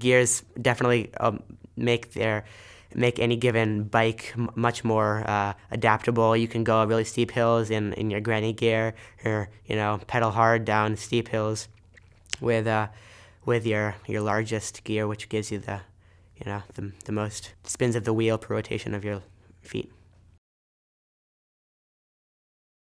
Gears definitely um, make their make any given bike much more uh, adaptable. You can go really steep hills in, in your granny gear, or you know, pedal hard down steep hills with uh, with your your largest gear, which gives you the you know the, the most spins of the wheel per rotation of your feet.